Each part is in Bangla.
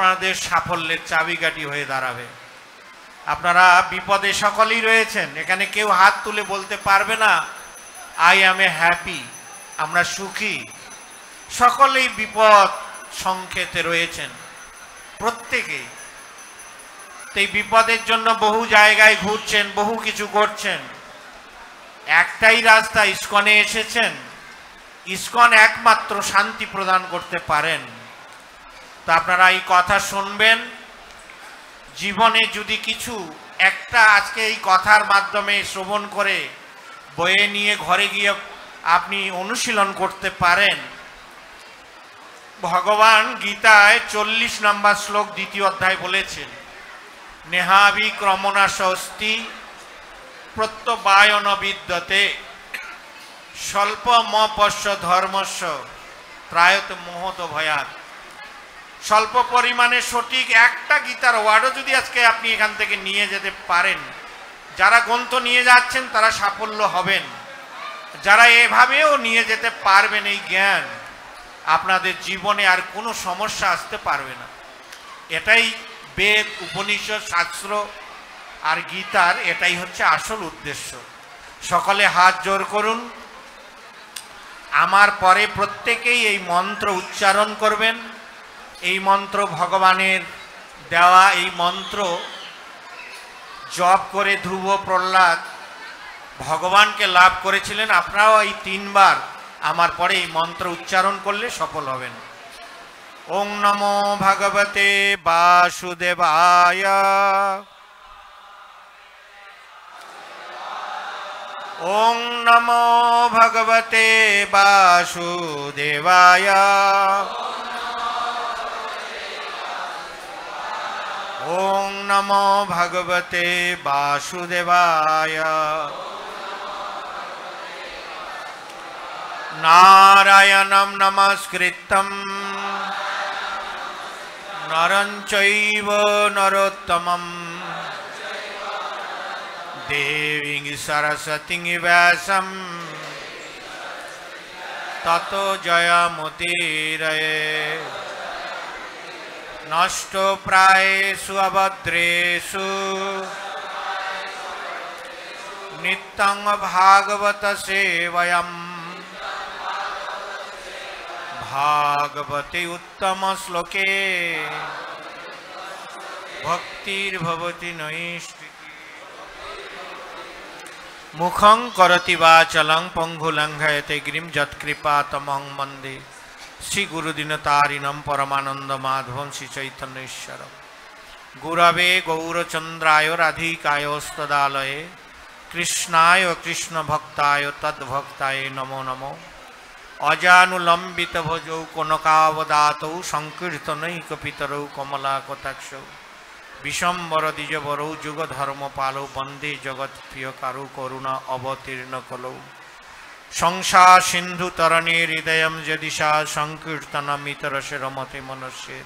আপনাদের সাফল্যের চাবিকাঠি হয়ে দাঁড়াবে আপনারা বিপদে সকলেই রয়েছেন এখানে কেউ হাত তুলে বলতে পারবে না আই অ্যাম এ হ্যাপি আমরা সুখী সকলেই বিপদ সংকেতে রয়েছেন প্রত্যেকেই এই বিপদের জন্য বহু জায়গায় ঘুরছেন বহু কিছু করছেন একটাই রাস্তা ইস্কনে এসেছেন ইস্কন একমাত্র শান্তি প্রদান করতে পারেন তো আপনারা এই কথা শুনবেন জীবনে যদি কিছু একটা আজকে এই কথার মাধ্যমে শ্রবণ করে বয়ে নিয়ে ঘরে গিয়ে আপনি অনুশীলন করতে পারেন ভগবান গীতায় চল্লিশ নম্বর শ্লোক দ্বিতীয় অধ্যায় বলেছেন নেহাবি ক্রমণা স্বস্তি প্রত্যবায়ন বিদ্যতে স্বল্পমপস্য ধর্মস্য ত্রায়ত মোহত ভয়াত স্বল্প পরিমাণে সঠিক একটা গীতার ওয়ার্ডও যদি আজকে আপনি এখান থেকে নিয়ে যেতে পারেন যারা গ্রন্থ নিয়ে যাচ্ছেন তারা সাফল্য হবেন যারা এভাবেও নিয়ে যেতে পারবেন এই জ্ঞান আপনাদের জীবনে আর কোনো সমস্যা আসতে পারবে না এটাই বেদ উপনিষদ শাস্ত্র আর গীতার এটাই হচ্ছে আসল উদ্দেশ্য সকলে হাত জোর করুন আমার পরে প্রত্যেকেই এই মন্ত্র উচ্চারণ করবেন এই মন্ত্র ভগবানের দেওয়া এই মন্ত্র জপ করে ধ্রুব প্রহ্লাদ ভগবানকে লাভ করেছিলেন আপনারাও এই তিনবার আমার পরে এই মন্ত্র উচ্চারণ করলে সফল হবেন ওং নম ভগবতে বাসুদেবায় ওং নম ভগবতে বাসুদেবায় ॐ नमो भगवते वासुदेवाय नारायणं नमस्कृतं नरं चैव नरोत्तमम् देवीं सरस्वतीं व्यासं ततो जयमुदीरये नष्टो नष्टप्रायेषु अभद्रेषु नित्यं भागवत भागवतसेवयम् भागवते उत्तम श्लोके भक्तिर्भवति नैष्टिकी मुखं करति वाचलं लंघयते गिरिं यत्कृपा तमहं मन्दे শ্রী গুরুদিনতারিণম পরমানন্দ মাধবম শ্রী চৈতন্যেশ্বরম গুরবে গৌরচন্দ্রায় রাধিকায়স্তদালয়ে কৃষ্ণায় কৃষ্ণভক্তায় তদ্ভক্তায় নমো নমো অজানুলম্বিত ভোজৌ কনকাবদাতৌ সংকীর্তনৈকপিতরৌ কমলাকটাক্ষৌ বিশম্বর দ্বিজবরৌ যুগধর্মপালৌ বন্দে জগৎপ্রিয়কারু করুণা অবতীর্ণ কলৌ সংসা সিন্ধু তরণী হৃদয়ম যদিশা সংকীর্তনমিতরসে রমতে মনসে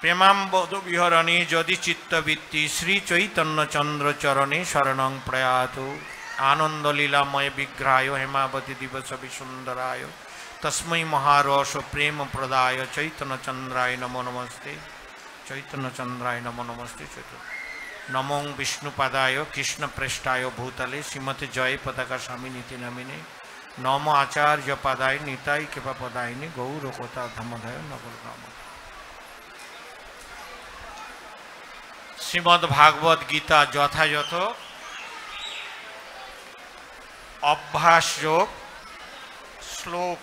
প্রেমাম্বদ বিহরণে যদি চিত্তবৃত্তি শ্রী চৈতন্য চন্দ্র চরণে শরণং প্রয়াত আনন্দ লীলাময় বিগ্রহায় হেমাবতী দিবস বিসুন্দরায় তস্মৈ মহারস প্রেম প্রদায় চৈতন্য চন্দ্রায় নমো নমস্তে চৈতন্য চন্দ্রায় নমো নমস্তে চৈতন্য নমং বিষ্ণুপাদায় কৃষ্ণপ্রেষ্ঠায় ভূতলে শ্রীমতী জয় পতাকা স্বামী নীতি নামিনী নম আচার্য পাদায় নিতাই কৃপা পদায়নি গৌরকতা ধমধায় নগর নম শ্রীমদ্ ভাগবত গীতা যথাযথ অভ্যাস যোগ শ্লোক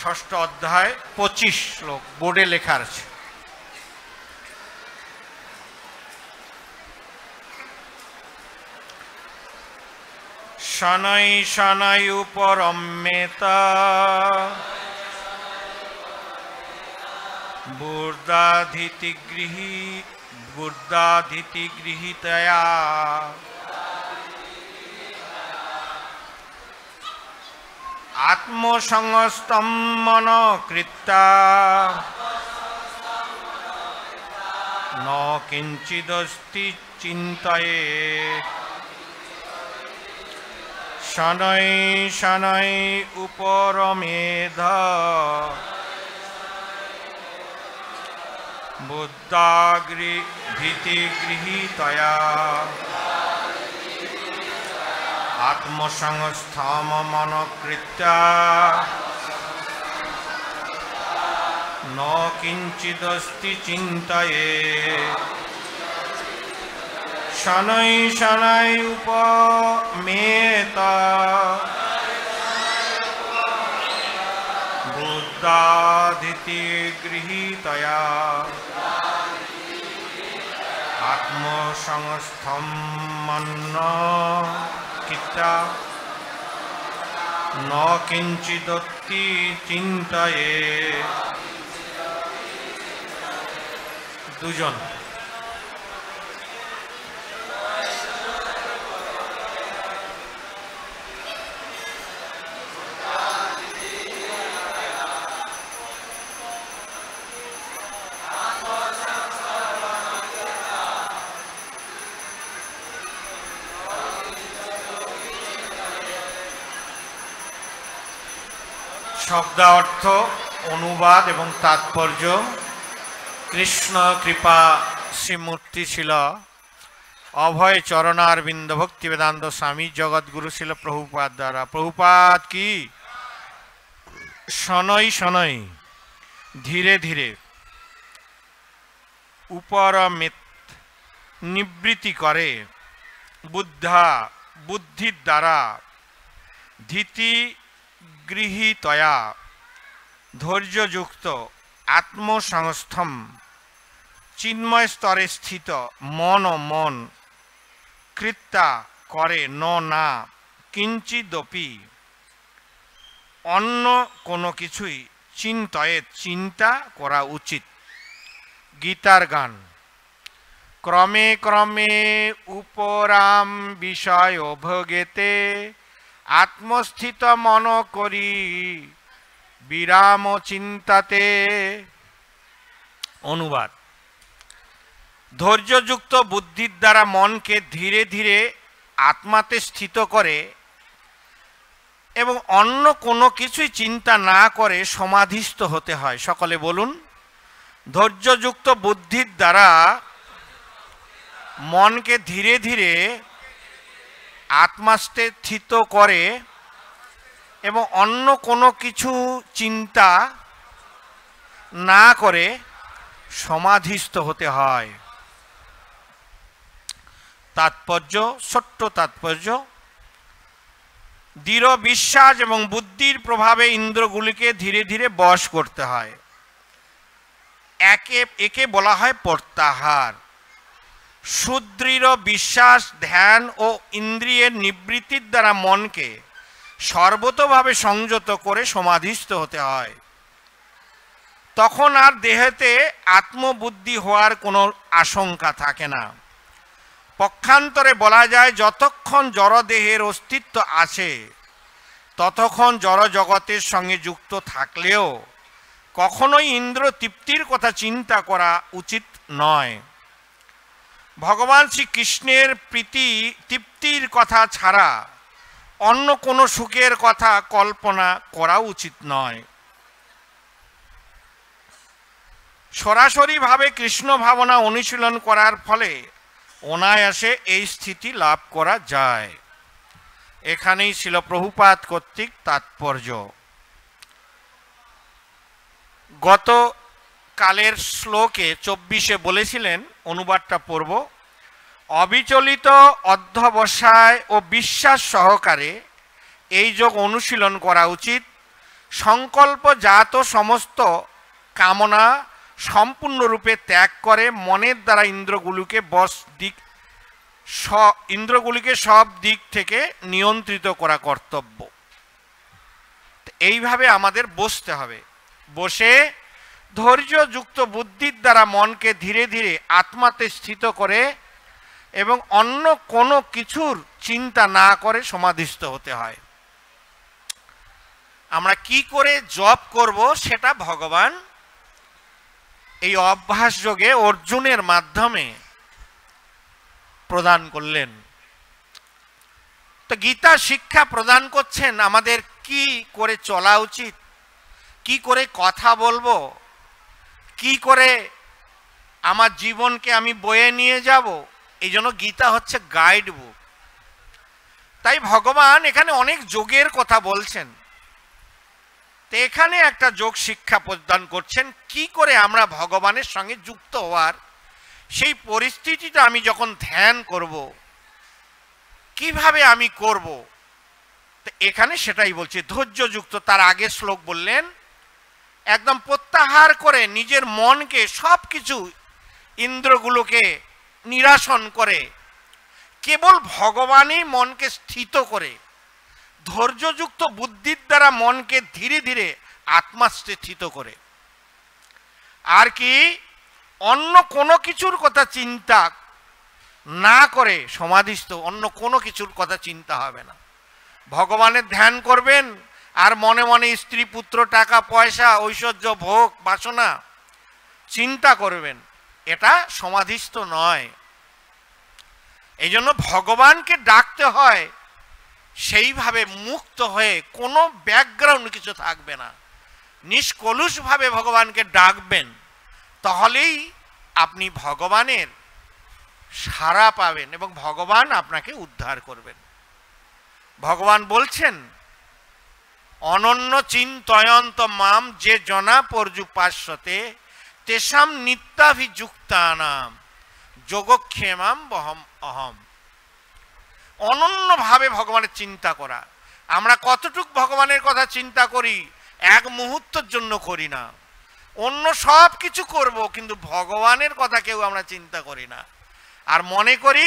ষষ্ঠ অধ্যায় পঁচিশ শ্লোক বোর্ডে লেখা আছে শনৈ শনৈ উপরম্যেতা বুর্দাধিতিগৃহী বুর্দাধিতিগৃহীতয়া আত্মসংস্তম্মন কৃত্তা ন কিঞ্চিদস্তি চিন্তয়ে শনৈ শনৈ উপর মেধা বুদ্ধাগ্রি ভীতি ভীতিগৃহীতয়া আত্মসংস্থামনকৃত্যা ন নকিঞ্চিদস্তি চিন্তয়ে শনৈ শনৈ উপমেত বুদ্ধাদিতি গৃহীতয়া আত্মসংস্থম মন্ন কিতা ন কিঞ্চিদত্তি চিন্তায়ে দুজন শব্দার্থ অনুবাদ এবং তাৎপর্য কৃষ্ণ কৃপা শ্রীমূর্তি ছিল অভয় চরণার বিন্দ ভক্তি বেদান্ত স্বামী জগৎগুরু ছিল প্রভুপাত দ্বারা প্রভুপাত কি শনৈ শনৈ ধীরে ধীরে উপরমিত নিবৃত্তি করে বুদ্ধা বুদ্ধির দ্বারা ধীতি গৃহীতয়া ধৈর্যযুক্ত আত্মসংস্থম চিন্ময় স্তরে স্থিত মন মন কৃত্যা করে ন না কিঞ্চিদপি অন্য কোনো কিছুই চিন্তয়ে চিন্তা করা উচিত গীতার গান ক্রমে ক্রমে উপরাম বিষয় অভগেতে আত্মস্থিত মন করি বিরাম চিন্তাতে অনুবাদ ধৈর্যযুক্ত বুদ্ধির দ্বারা মনকে ধীরে ধীরে আত্মাতে স্থিত করে এবং অন্য কোনো কিছুই চিন্তা না করে সমাধিস্থ হতে হয় সকলে বলুন ধৈর্যযুক্ত বুদ্ধির দ্বারা মনকে ধীরে ধীরে থিত করে এবং অন্য কোনো কিছু চিন্তা না করে সমাধিস্থ হতে হয় তাৎপর্য ছোট্ট তাৎপর্য দৃঢ় বিশ্বাস এবং বুদ্ধির প্রভাবে ইন্দ্রগুলিকে ধীরে ধীরে বশ করতে হয় একে একে বলা হয় প্রত্যাহার সুদৃঢ় বিশ্বাস ধ্যান ও ইন্দ্রিয়ের নিবৃত্তির দ্বারা মনকে সর্বতভাবে সংযত করে সমাধিস্থ হতে হয় তখন আর দেহেতে আত্মবুদ্ধি হওয়ার কোনো আশঙ্কা থাকে না পক্ষান্তরে বলা যায় যতক্ষণ জড়দেহের অস্তিত্ব আছে ততক্ষণ জড়জগতের সঙ্গে যুক্ত থাকলেও কখনোই ইন্দ্র তৃপ্তির কথা চিন্তা করা উচিত নয় ভগবান শ্রীকৃষ্ণের প্রীতি তৃপ্তির কথা ছাড়া অন্য কোনো সুখের কথা কল্পনা করা উচিত নয় সরাসরিভাবে কৃষ্ণ ভাবনা অনুশীলন করার ফলে অনায়াসে এই স্থিতি লাভ করা যায় এখানেই ছিল প্রভুপাত কর্তৃক তাৎপর্য গত কালের শ্লোকে চব্বিশে বলেছিলেন অনুবাদটা পড়ব অবিচলিত অধ্যবসায় ও বিশ্বাস সহকারে এই যোগ অনুশীলন করা উচিত সংকল্প জাত সমস্ত কামনা সম্পূর্ণরূপে ত্যাগ করে মনের দ্বারা ইন্দ্রগুলিকে বস দিক স ইন্দ্রগুলিকে সব দিক থেকে নিয়ন্ত্রিত করা কর্তব্য এইভাবে আমাদের বসতে হবে বসে ধৈর্যযুক্ত বুদ্ধির দ্বারা মনকে ধীরে ধীরে আত্মাতে স্থিত করে এবং অন্য কোনো কিছুর চিন্তা না করে সমাধিস্থ হতে হয় আমরা কি করে জপ করব সেটা ভগবান এই অভ্যাস যোগে অর্জুনের মাধ্যমে প্রদান করলেন তো গীতা শিক্ষা প্রদান করছেন আমাদের কি করে চলা উচিত কি করে কথা বলবো কি করে আমার জীবনকে আমি বয়ে নিয়ে যাব এই জন্য গীতা হচ্ছে গাইড বুক তাই ভগবান এখানে অনেক যোগের কথা বলছেন তো এখানে একটা যোগ শিক্ষা প্রদান করছেন কি করে আমরা ভগবানের সঙ্গে যুক্ত হওয়ার সেই পরিস্থিতিটা আমি যখন ধ্যান করব কিভাবে আমি করব এখানে সেটাই বলছি ধৈর্যযুক্ত তার আগে শ্লোক বললেন একদম প্রত্যাহার করে নিজের মনকে সব কিছু ইন্দ্রগুলোকে নিরাসন করে কেবল ভগবানই মনকে স্থিত করে ধৈর্যযুক্ত বুদ্ধির দ্বারা মনকে ধীরে ধীরে স্থিত করে আর কি অন্য কোনো কিছুর কথা চিন্তা না করে সমাধিস্থ অন্য কোনো কিছুর কথা চিন্তা হবে না ভগবানের ধ্যান করবেন আর মনে মনে স্ত্রী পুত্র টাকা পয়সা ঐশ্বর্য ভোগ বাসনা চিন্তা করবেন এটা সমাধিস্থ নয় এই জন্য ভগবানকে ডাকতে হয় সেইভাবে মুক্ত হয়ে কোনো ব্যাকগ্রাউন্ড কিছু থাকবে না নিষ্কলুষভাবে ভগবানকে ডাকবেন তাহলেই আপনি ভগবানের সারা পাবেন এবং ভগবান আপনাকে উদ্ধার করবেন ভগবান বলছেন অনন্য চিন্তয়ন্ত মাম যে জনা পর্যুপাশ্যতে তেষাম নিত্যাভিযুক্তানাম যোগক্ষেমাম বহম অহম অনন্যভাবে ভগবানের চিন্তা করা আমরা কতটুক ভগবানের কথা চিন্তা করি এক মুহূর্তের জন্য করি না অন্য সব কিছু করব কিন্তু ভগবানের কথা কেউ আমরা চিন্তা করি না আর মনে করি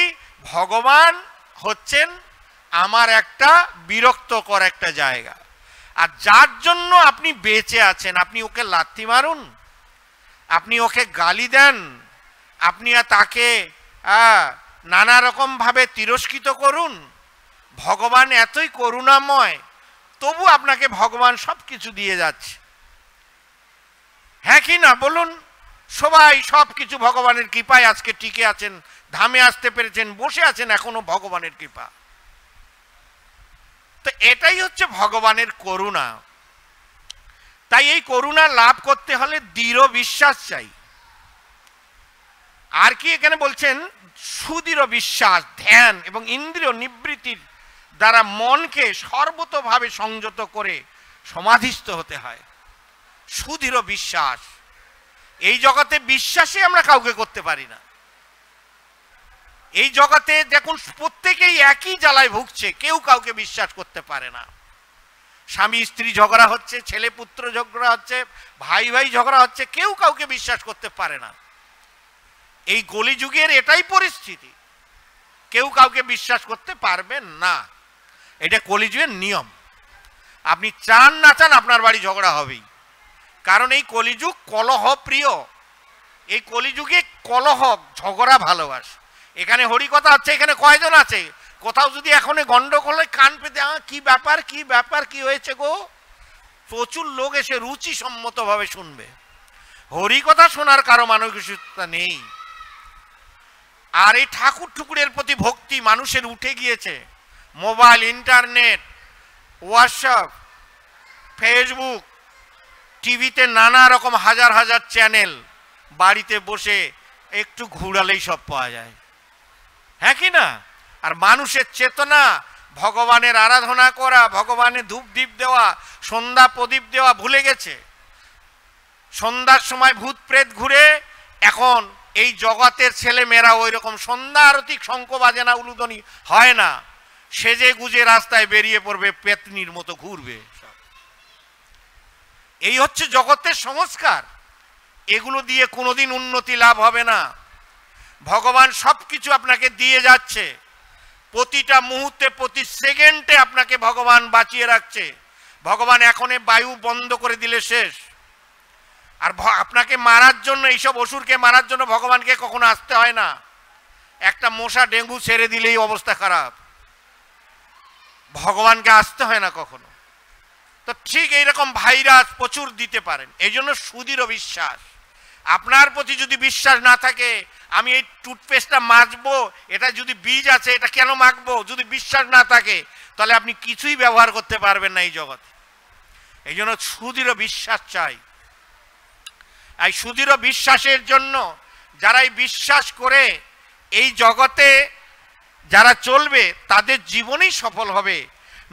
ভগবান হচ্ছেন আমার একটা বিরক্তকর একটা জায়গা আর যার জন্য আপনি বেঁচে আছেন আপনি ওকে লাথি মারুন আপনি ওকে গালি দেন আপনি তাকে নানা রকমভাবে তিরস্কৃত করুন ভগবান এতই করুণাময় তবু আপনাকে ভগবান সব কিছু দিয়ে যাচ্ছে হ্যাঁ কি না বলুন সবাই সব কিছু ভগবানের কৃপায় আজকে টিকে আছেন ধামে আসতে পেরেছেন বসে আছেন এখনো ভগবানের কৃপা তো এটাই হচ্ছে ভগবানের করুণা তাই এই করুণা লাভ করতে হলে দৃঢ় বিশ্বাস চাই আর কি এখানে বলছেন সুদৃঢ় বিশ্বাস ধ্যান এবং ইন্দ্রিয় নিবৃত্তির দ্বারা মনকে সর্বতভাবে সংযত করে সমাধিস্থ হতে হয় সুদৃঢ় বিশ্বাস এই জগতে বিশ্বাসই আমরা কাউকে করতে পারি না এই জগতে দেখুন প্রত্যেকেই একই জ্বালায় ভুগছে কেউ কাউকে বিশ্বাস করতে পারে না স্বামী স্ত্রী ঝগড়া হচ্ছে ছেলে পুত্র ঝগড়া হচ্ছে ভাই ভাই ঝগড়া হচ্ছে কেউ কাউকে বিশ্বাস করতে পারে না এই কলিযুগের এটাই পরিস্থিতি কেউ কাউকে বিশ্বাস করতে পারবেন না এটা কলিযুগের নিয়ম আপনি চান না চান আপনার বাড়ি ঝগড়া হবেই কারণ এই কলিযুগ কলহ প্রিয় এই কলিযুগে কলহ ঝগড়া ভালোবাসে এখানে হরিকথা হচ্ছে এখানে কয়জন আছে কোথাও যদি এখন হয় কান পেতে কি ব্যাপার কি ব্যাপার কি হয়েছে গো প্রচুর লোক এসে রুচি সম্মতভাবে শুনবে হরিকথা শোনার কারো মানসিকতা নেই আর এই ঠাকুর ঠুকুরের প্রতি ভক্তি মানুষের উঠে গিয়েছে মোবাইল ইন্টারনেট হোয়াটসঅ্যাপ ফেসবুক টিভিতে নানা রকম হাজার হাজার চ্যানেল বাড়িতে বসে একটু ঘুরালেই সব পাওয়া যায় হ্যাঁ কি না আর মানুষের চেতনা ভগবানের আরাধনা করা ভগবানের ধূপ দ্বীপ দেওয়া সন্ধ্যা প্রদীপ দেওয়া ভুলে গেছে সন্ধ্যার সময় ভূত প্রেত ঘুরে এখন এই জগতের ছেলে মেয়েরা ওই রকম সন্ধ্যা আরতি শঙ্খ বাজে না উলুদনি হয় না সেজে গুজে রাস্তায় বেরিয়ে পড়বে পেতনির মতো ঘুরবে এই হচ্ছে জগতের সংস্কার এগুলো দিয়ে কোনোদিন উন্নতি লাভ হবে না ভগবান সব কিছু আপনাকে দিয়ে যাচ্ছে প্রতিটা মুহূর্তে প্রতি সেকেন্ডে আপনাকে ভগবান বাঁচিয়ে রাখছে ভগবান এখনে বায়ু বন্ধ করে দিলে শেষ আর আপনাকে মারার জন্য এইসব অসুরকে মারার জন্য ভগবানকে কখনো আসতে হয় না একটা মশা ডেঙ্গু ছেড়ে দিলেই অবস্থা খারাপ ভগবানকে আসতে হয় না কখনো তো ঠিক এইরকম ভাইরাস প্রচুর দিতে পারেন এই জন্য সুদৃঢ় বিশ্বাস আপনার প্রতি যদি বিশ্বাস না থাকে আমি এই টুথপেস্টটা মাজবো এটা যদি বীজ আছে এটা কেন মাখবো যদি বিশ্বাস না থাকে তাহলে আপনি কিছুই ব্যবহার করতে পারবেন না এই জগতে এই জন্য সুদৃঢ় বিশ্বাস চাই এই সুদৃঢ় বিশ্বাসের জন্য যারা এই বিশ্বাস করে এই জগতে যারা চলবে তাদের জীবনই সফল হবে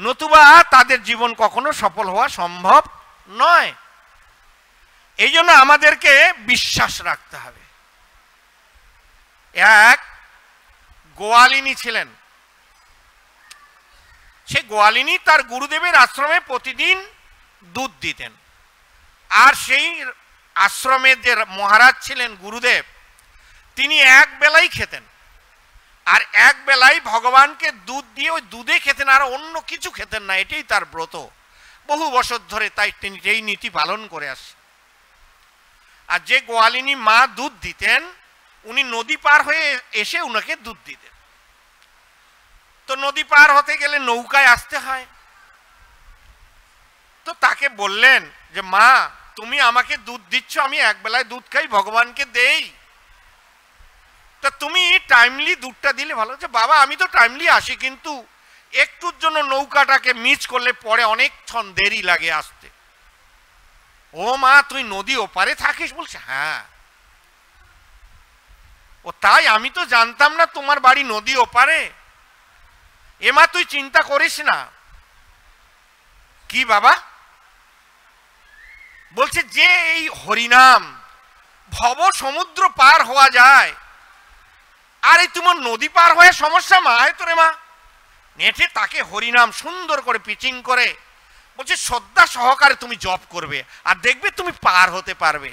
নতুবা তাদের জীবন কখনো সফল হওয়া সম্ভব নয় এই জন্য আমাদেরকে বিশ্বাস রাখতে হবে এক গোয়ালিনী ছিলেন সে গোয়ালিনী তার গুরুদেবের আশ্রমে প্রতিদিন দুধ দিতেন আর সেই আশ্রমের যে মহারাজ ছিলেন গুরুদেব তিনি এক বেলাই খেতেন আর এক বেলায় ভগবানকে দুধ দিয়ে ওই দুধে খেতেন আর অন্য কিছু খেতেন না এটাই তার ব্রত বহু বছর ধরে তাই তিনি এই নীতি পালন করে আসছেন আর যে গোয়ালিনী মা দুধ দিতেন উনি নদী পার হয়ে এসে উনাকে দুধ দিতেন তো নদী পার হতে গেলে নৌকায় আসতে হয় তো তাকে বললেন যে মা তুমি আমাকে দুধ দিচ্ছ আমি একবেলায় দুধ খাই ভগবানকে দেই তা তুমি টাইমলি দুধটা দিলে ভালো যে বাবা আমি তো টাইমলি আসি কিন্তু একটুর জন্য নৌকাটাকে মিস করলে পরে অনেকক্ষণ দেরি লাগে আসতে ও মা তুই নদী ওপারে থাকিস বলছে হ্যাঁ ও তাই আমি তো জানতাম না তোমার বাড়ি নদী ওপারে এ মা তুই চিন্তা করিস না কি বাবা বলছে যে এই হরিনাম ভব সমুদ্র পার হওয়া যায় আর এই তোমার নদী পার হয়ে সমস্যা মা হয় তো রে মা নেটে তাকে হরিনাম সুন্দর করে পিচিং করে বলছে শ্রদ্ধা সহকারে তুমি জপ করবে আর দেখবে তুমি পার হতে পারবে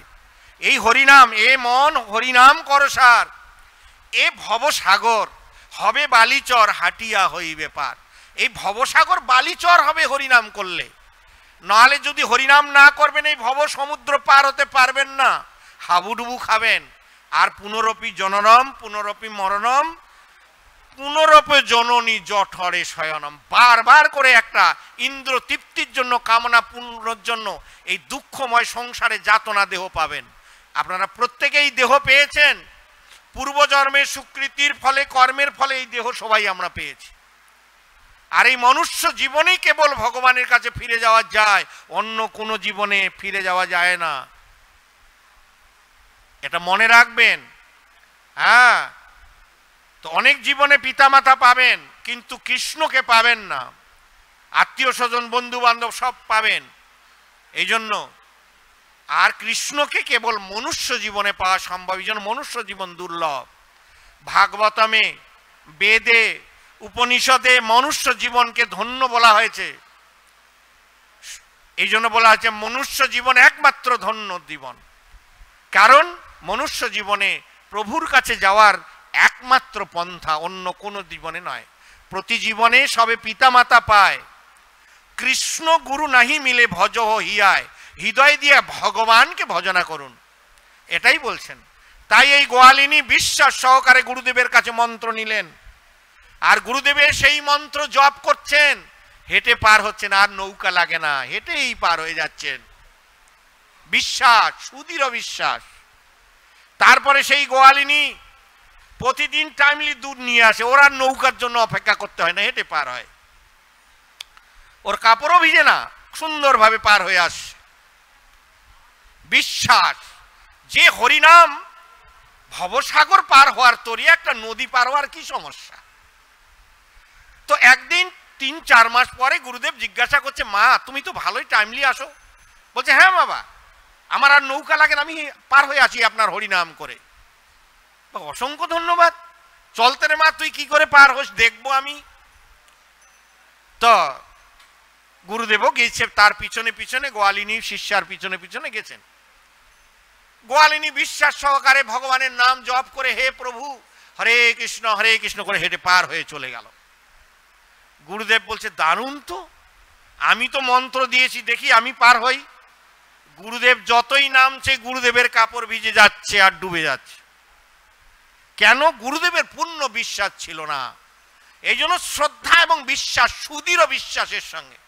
এই হরিনাম এ মন হরিনাম কর সার এ ভবসাগর হবে বালিচর হাটিয়া হইবে পার এই ভবসাগর বালিচর হবে হরিনাম করলে নাহলে যদি হরিনাম না করবেন এই ভব সমুদ্র পার হতে পারবেন না হাবুডুবু খাবেন আর পুনরপি জননম পুনরপি মরণম পুনরূপে জননী জঠরে শয়নম বারবার করে একটা ইন্দ্র তৃপ্তির জন্য কামনা পূর্ণর জন্য এই দুঃখময় সংসারে যাতনা দেহ পাবেন আপনারা প্রত্যেকেই দেহ পেয়েছেন পূর্বজন্মের সুকৃতির ফলে কর্মের ফলে এই দেহ সবাই আমরা পেয়েছি আর এই মনুষ্য জীবনেই কেবল ভগবানের কাছে ফিরে যাওয়া যায় অন্য কোনো জীবনে ফিরে যাওয়া যায় না এটা মনে রাখবেন হ্যাঁ তো অনেক জীবনে পিতামাতা পাবেন কিন্তু কৃষ্ণকে পাবেন না আত্মীয় স্বজন বন্ধু বান্ধব সব পাবেন এই জন্য আর কৃষ্ণকে কেবল মনুষ্য জীবনে পাওয়া সম্ভব এই জন্য মনুষ্য জীবন দুর্লভ ভাগবতমে বেদে উপনিষদে মনুষ্য জীবনকে ধন্য বলা হয়েছে এই জন্য বলা হয়েছে মনুষ্য জীবন একমাত্র ধন্য জীবন কারণ মনুষ্য জীবনে প্রভুর কাছে যাওয়ার একমাত্র পন্থা অন্য কোনো জীবনে নয় প্রতি জীবনে সবে পিতামাতা পায় কৃষ্ণ গুরু নাহি মিলে ভজ হিয়ায় হৃদয় দিয়ে ভগবানকে ভজনা করুন এটাই বলছেন তাই এই গোয়ালিনী বিশ্বাস সহকারে গুরুদেবের কাছে মন্ত্র নিলেন আর গুরুদেবের সেই মন্ত্র জপ করছেন হেঁটে পার হচ্ছেন আর নৌকা লাগে না হেঁটেই পার হয়ে যাচ্ছেন বিশ্বাস সুদৃঢ় বিশ্বাস তারপরে সেই গোয়ালিনী প্রতিদিন টাইমলি দুধ নিয়ে আসে ওরা নৌকার জন্য অপেক্ষা করতে হয় না হেঁটে পার হয় ওর কাপড়ও ভিজে না সুন্দরভাবে পার হয়ে আসে বিশ্বাস যে হরিনাম ভবসাগর পার হওয়ার তরি একটা নদী পার হওয়ার কি সমস্যা তো একদিন তিন চার মাস পরে গুরুদেব জিজ্ঞাসা করছে মা তুমি তো ভালোই টাইমলি আসো বলছে হ্যাঁ বাবা আমার আর নৌকা লাগে না আমি পার হয়ে আসি আপনার হরিনাম করে অসংখ্য ধন্যবাদ চলতে রে মা তুই কি করে পার হোস দেখবো আমি তো গুরুদেব গেছে তার পিছনে পিছনে গোয়ালিনী শিষ্যার পিছনে পিছনে গেছেন গোয়ালিনী বিশ্বাস সহকারে ভগবানের নাম জপ করে হে প্রভু হরে কৃষ্ণ হরে কৃষ্ণ করে হেঁটে পার হয়ে চলে গেল গুরুদেব বলছে দারুণ তো আমি তো মন্ত্র দিয়েছি দেখি আমি পার হই গুরুদেব যতই নামছে গুরুদেবের কাপড় ভিজে যাচ্ছে আর ডুবে যাচ্ছে কেন গুরুদেবের পূর্ণ বিশ্বাস ছিল না এই জন্য শ্রদ্ধা এবং বিশ্বাস সুদৃঢ় বিশ্বাসের সঙ্গে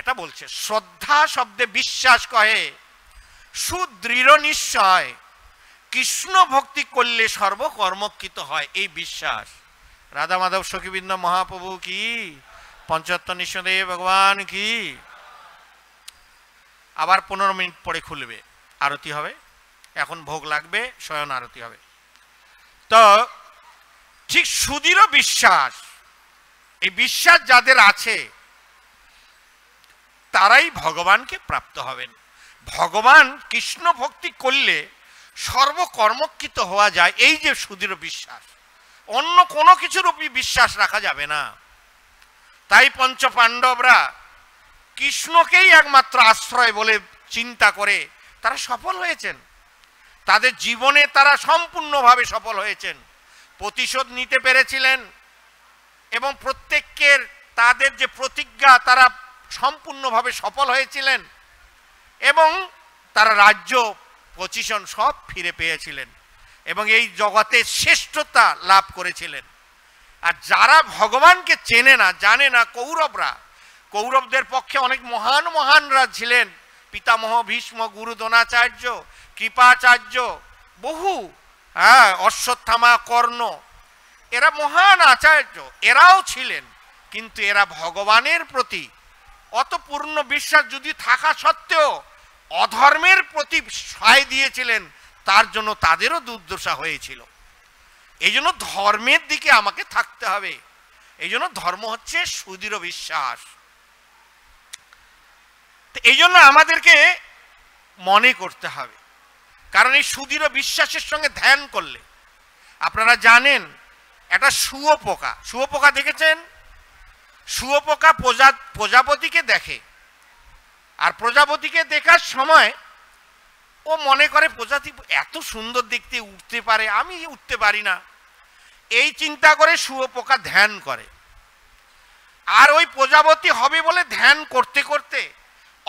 এটা বলছে শ্রদ্ধা শব্দে বিশ্বাস কহে সুদৃঢ় নিশ্চয় কৃষ্ণ ভক্তি করলে সর্বকর্মকৃত হয় এই বিশ্বাস রাধা মাধব সখীবৃন্দ মহাপ্রভু কি পঞ্চাত্তর নিঃসন্দেহ ভগবান কি আবার পনেরো মিনিট পরে খুলবে আরতি হবে এখন ভোগ লাগবে স্বয়ন আরতি হবে তো ঠিক সুদীর বিশ্বাস এই বিশ্বাস যাদের আছে তারাই ভগবানকে প্রাপ্ত হবেন ভগবান কৃষ্ণ ভক্তি করলে সর্বকর্মকৃত হওয়া যায় এই যে সুদীর বিশ্বাস অন্য কোনো কিছুর উপর বিশ্বাস রাখা যাবে না তাই পঞ্চ পাণ্ডবরা কৃষ্ণকেই একমাত্র আশ্রয় বলে চিন্তা করে তারা সফল হয়েছেন তাদের জীবনে তারা সম্পূর্ণভাবে সফল হয়েছেন প্রতিশোধ নিতে পেরেছিলেন এবং প্রত্যেকের তাদের যে প্রতিজ্ঞা তারা সম্পূর্ণভাবে সফল হয়েছিলেন এবং তারা রাজ্য পজিশন সব ফিরে পেয়েছিলেন এবং এই জগতে শ্রেষ্ঠতা লাভ করেছিলেন আর যারা ভগবানকে চেনে না জানে না কৌরবরা কৌরবদের পক্ষে অনেক মহান মহানরা ছিলেন পিতামহ ভীষ্ম গুরু দ্রোণাচার্য কৃপাচার্য বহু হ্যাঁ অশ্বত্থামা কর্ণ এরা মহান আচার্য এরাও ছিলেন কিন্তু এরা ভগবানের প্রতি অত পূর্ণ বিশ্বাস যদি থাকা সত্ত্বেও অধর্মের প্রতি সায় দিয়েছিলেন তার জন্য তাদেরও দুর্দশা হয়েছিল এই জন্য ধর্মের দিকে আমাকে থাকতে হবে এই জন্য ধর্ম হচ্ছে সুদৃঢ় বিশ্বাস তো এই জন্য আমাদেরকে মনে করতে হবে কারণ এই সুদৃঢ় বিশ্বাসের সঙ্গে ধ্যান করলে আপনারা জানেন এটা শুয়োপোকা শুয়োপোকা দেখেছেন শুয়োপোকা প্রজা প্রজাপতিকে দেখে আর প্রজাপতিকে দেখার সময় ও মনে করে প্রজাতি এত সুন্দর দেখতে উঠতে পারে আমি উঠতে পারি না এই চিন্তা করে শুয়োপোকা ধ্যান করে আর ওই প্রজাপতি হবে বলে ধ্যান করতে করতে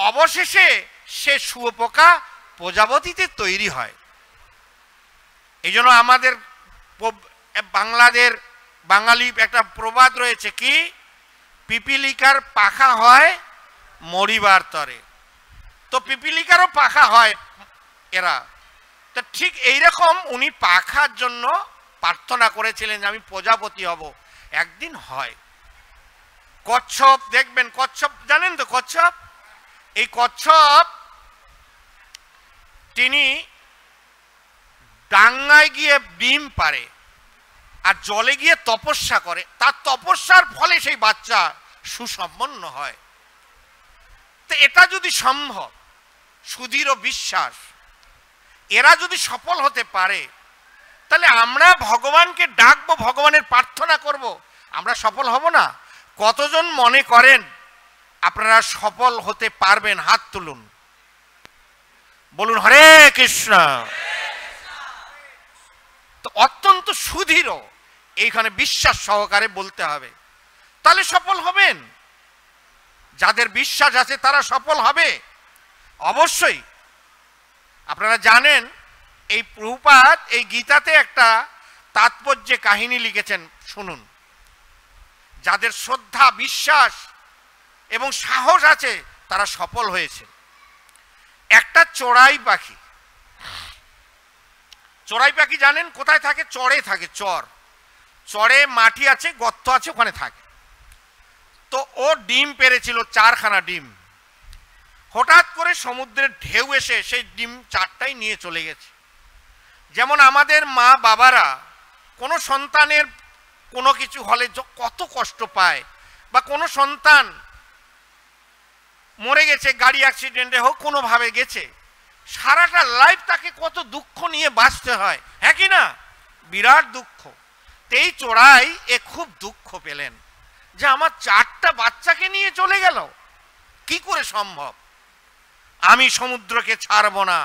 অবশেষে সে শুয়োপোকা প্রজাপতিতে তৈরি হয় এই জন্য আমাদের বাংলাদের বাঙালি একটা প্রবাদ রয়েছে কি পিপিলিকার পাখা হয় মরিবার তরে তো পিপিলিকারও পাখা হয় এরা তো ঠিক এইরকম উনি পাখার জন্য প্রার্থনা করেছিলেন আমি প্রজাপতি হব একদিন হয় কচ্ছপ দেখবেন কচ্ছপ জানেন তো কচ্ছপ এই কচ্ছপ তিনি ডাঙ্গায় গিয়ে ডিম পারে আর জলে গিয়ে তপস্যা করে তার তপস্যার ফলে সেই বাচ্চা সুসম্পন্ন হয় তো এটা যদি সম্ভব সুধীর বিশ্বাস এরা যদি সফল হতে পারে তাহলে আমরা ভগবানকে ডাকবো ভগবানের প্রার্থনা করব আমরা সফল হব না কতজন মনে করেন আপনারা সফল হতে পারবেন হাত তুলুন বলুন হরে কৃষ্ণ তো অত্যন্ত সুধীর এইখানে বিশ্বাস সহকারে বলতে হবে তাহলে সফল হবেন যাদের বিশ্বাস আছে তারা সফল হবে অবশ্যই আপনারা জানেন এই প্রভুপাত এই গীতাতে একটা তাৎপর্য কাহিনী লিখেছেন শুনুন যাদের শ্রদ্ধা বিশ্বাস এবং সাহস আছে তারা সফল হয়েছে একটা চড়াই পাখি চড়াই পাখি জানেন কোথায় থাকে চড়ে থাকে চর চড়ে মাটি আছে গর্ত আছে ওখানে থাকে তো ও ডিম পেরেছিল চারখানা ডিম হঠাৎ করে সমুদ্রের ঢেউ এসে সেই ডিম চারটাই নিয়ে চলে গেছে যেমন আমাদের মা বাবারা কোনো সন্তানের কোনো কিছু হলে কত কষ্ট পায় বা কোনো সন্তান মরে গেছে গাড়ি অ্যাক্সিডেন্টে হোক কোনোভাবে গেছে সারাটা লাইফ তাকে কত দুঃখ নিয়ে বাঁচতে হয় হ্যাঁ কি না বিরাট দুঃখ তেই চোরাই এ খুব দুঃখ পেলেন যে আমার চারটা বাচ্চাকে নিয়ে চলে গেল কি করে সম্ভব আমি সমুদ্রকে ছাড়ব না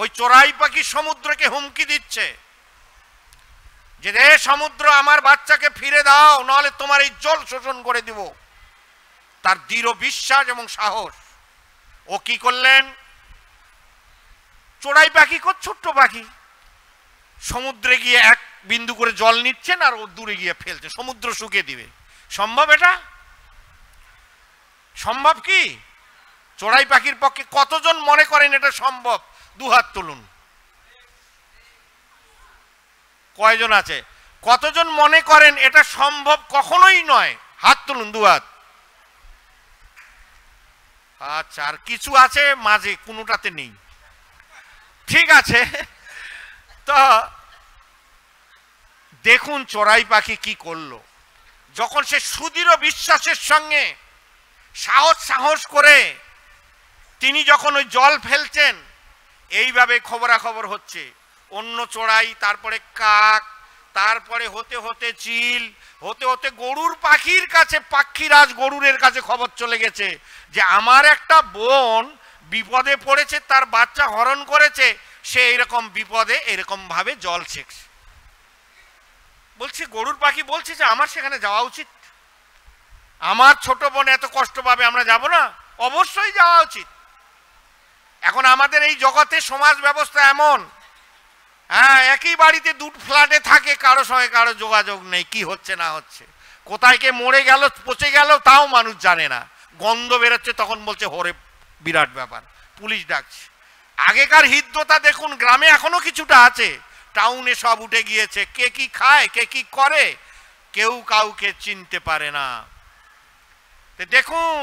ওই চোরাই পাখি সমুদ্রকে হুমকি দিচ্ছে যে রে সমুদ্র আমার বাচ্চাকে ফিরে দাও নাহলে তোমার এই জল শোষণ করে দিব তার দৃঢ় বিশ্বাস এবং সাহস ও কি করলেন চোরাই পাখি কর ছোট্ট পাখি সমুদ্রে গিয়ে এক বিন্দু করে জল নিচ্ছেন আর ও দূরে গিয়ে ফেলছে সমুদ্র শুকিয়ে দিবে সম্ভব এটা সম্ভব কি চোরাই পাখির পক্ষে কতজন মনে করেন এটা সম্ভব দুহাত তুলুন কয়জন আছে কতজন মনে করেন এটা সম্ভব কখনোই নয় হাত তুলুন দুহাত আচ্ছা আর কিছু আছে মাঝে কোনোটাতে নেই ঠিক আছে তো দেখুন চড়াই পাখি কি করলো যখন সে সুদৃঢ় বিশ্বাসের সঙ্গে সাহস সাহস করে তিনি যখন ওই জল ফেলছেন এইভাবে খবরাখবর হচ্ছে অন্য চড়াই তারপরে কাক তারপরে হতে হতে চিল হতে হতে গরুর পাখির কাছে পাখিরাজ গরুরের কাছে খবর চলে গেছে যে আমার একটা বোন বিপদে পড়েছে তার বাচ্চা হরণ করেছে সে এরকম বিপদে এরকমভাবে জল ছেঁকছে বলছে গরুর পাখি বলছে যে আমার সেখানে যাওয়া উচিত আমার ছোট বোন এত কষ্ট পাবে আমরা যাব না অবশ্যই যাওয়া উচিত এখন আমাদের এই জগতে সমাজ ব্যবস্থা এমন হ্যাঁ একই বাড়িতে দু ফ্ল্যাটে থাকে কারো সঙ্গে কারো যোগাযোগ নেই কি হচ্ছে না হচ্ছে কোথায় কে মরে গেল পচে গেল তাও মানুষ জানে না গন্ধ বেরোচ্ছে তখন বলছে হরে বিরাট ব্যাপার পুলিশ ডাকছে আগেকার হৃদ্যতা দেখুন গ্রামে এখনো কিছুটা আছে টাউনে সব উঠে গিয়েছে কে কি খায় কে কি করে কেউ কাউকে চিনতে পারে না দেখুন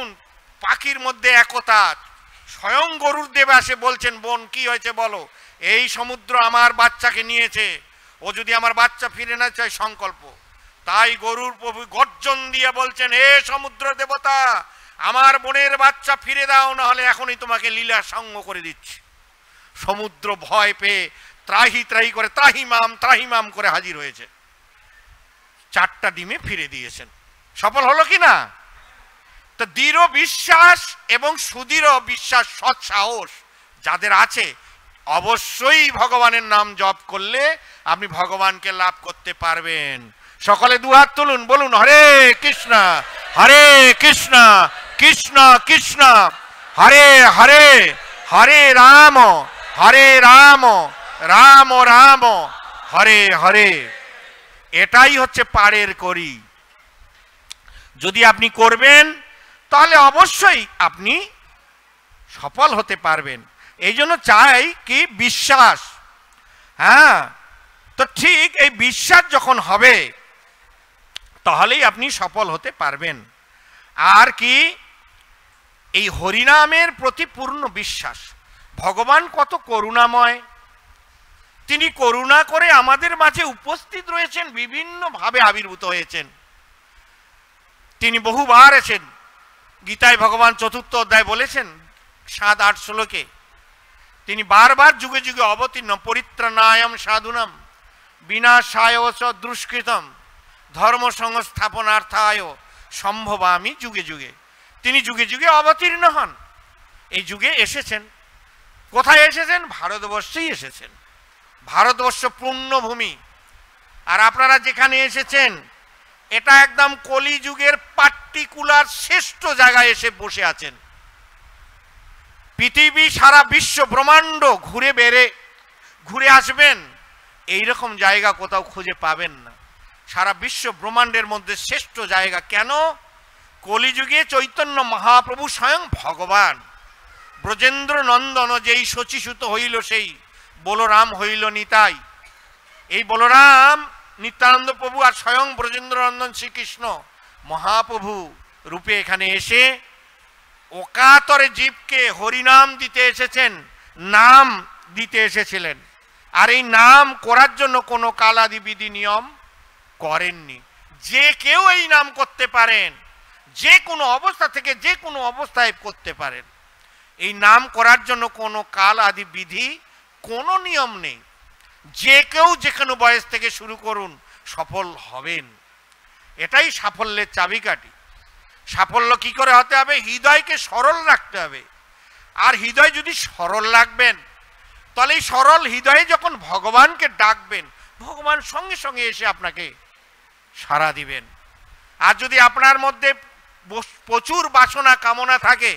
পাখির মধ্যে একতা স্বয়ং গরুর দেবে আসে বলছেন বোন কি হয়েছে বলো এই সমুদ্র আমার বাচ্চাকে নিয়েছে ও যদি আমার বাচ্চা ফিরে না চায় সংকল্প তাই গরুর প্রভু গর্জন দিয়ে বলছেন হে সমুদ্র দেবতা আমার বোনের বাচ্চা ফিরে দাও না হলে এখনই তোমাকে লীলা সঙ্গ করে দিচ্ছি সমুদ্র ভয় পেয়ে ত্রাহি ত্রাহি করে ত্রাহি মাম ত্রাহি মাম করে হাজির হয়েছে চারটা ডিমে ফিরে দিয়েছেন সফল হলো কি না তো দৃঢ় বিশ্বাস এবং সুদৃঢ় বিশ্বাস সৎ সাহস যাদের আছে অবশ্যই ভগবানের নাম জপ করলে আপনি ভগবানকে লাভ করতে পারবেন সকলে দুহাত তুলুন বলুন হরে কৃষ্ণ হরে কৃষ্ণ কৃষ্ণ কৃষ্ণ হরে হরে হরে রাম হরে রাম রাম রাম হরে হরে এটাই হচ্ছে পাড়ের করি যদি আপনি করবেন তাহলে অবশ্যই আপনি সফল হতে পারবেন এই জন্য চাই কি বিশ্বাস হ্যাঁ তো ঠিক এই বিশ্বাস যখন হবে তাহলেই আপনি সফল হতে পারবেন আর কি এই হরিনামের প্রতি পূর্ণ বিশ্বাস ভগবান কত করুণাময় তিনি করুণা করে আমাদের মাঝে উপস্থিত রয়েছেন বিভিন্নভাবে আবির্ভূত হয়েছেন তিনি বহুবার এসেন গীতায় ভগবান চতুর্থ অধ্যায় বলেছেন সাত আট ষোলোকে তিনি বারবার যুগে যুগে অবতীর্ণ পরিত্রাণায়ম সাধুনাম বিনাশায় দুষ্কৃতম ধর্ম সংস্থাপনার্থায় আমি যুগে যুগে তিনি যুগে যুগে অবতীর্ণ হন এই যুগে এসেছেন কোথায় এসেছেন ভারতবর্ষেই এসেছেন ভারতবর্ষ পূর্ণভূমি আর আপনারা যেখানে এসেছেন এটা একদম কলিযুগের পার্টিকুলার শ্রেষ্ঠ জায়গায় এসে বসে আছেন পৃথিবী সারা বিশ্ব ব্রহ্মাণ্ড ঘুরে বেড়ে ঘুরে আসবেন এই রকম জায়গা কোথাও খুঁজে পাবেন না সারা বিশ্ব ব্রহ্মাণ্ডের মধ্যে শ্রেষ্ঠ জায়গা কেন কলিযুগে চৈতন্য মহাপ্রভু স্বয়ং ভগবান ব্রজেন্দ্র নন্দন যেই শচীসূত হইল সেই বলরাম হইল নিতাই এই বলরাম নিত্যানন্দ প্রভু আর স্বয়ং ব্রজেন্দ্রনন্দন শ্রীকৃষ্ণ মহাপ্রভু রূপে এখানে এসে অকাতরে জীবকে হরিনাম দিতে এসেছেন নাম দিতে এসেছিলেন আর এই নাম করার জন্য কোনো কালাদি বিধি নিয়ম করেননি যে কেউ এই নাম করতে পারেন যে কোনো অবস্থা থেকে যে কোনো অবস্থায় করতে পারেন এই নাম করার জন্য কোনো কাল আদি বিধি কোনো নিয়ম নেই যে কেউ যে কোনো বয়স থেকে শুরু করুন সফল হবেন এটাই সাফল্যের চাবিকাঠি সাফল্য কি করে হতে হবে হৃদয়কে সরল রাখতে হবে আর হৃদয় যদি সরল রাখবেন তাহলে এই সরল হৃদয়ে যখন ভগবানকে ডাকবেন ভগবান সঙ্গে সঙ্গে এসে আপনাকে সাড়া দিবেন আর যদি আপনার মধ্যে প্রচুর বাসনা কামনা থাকে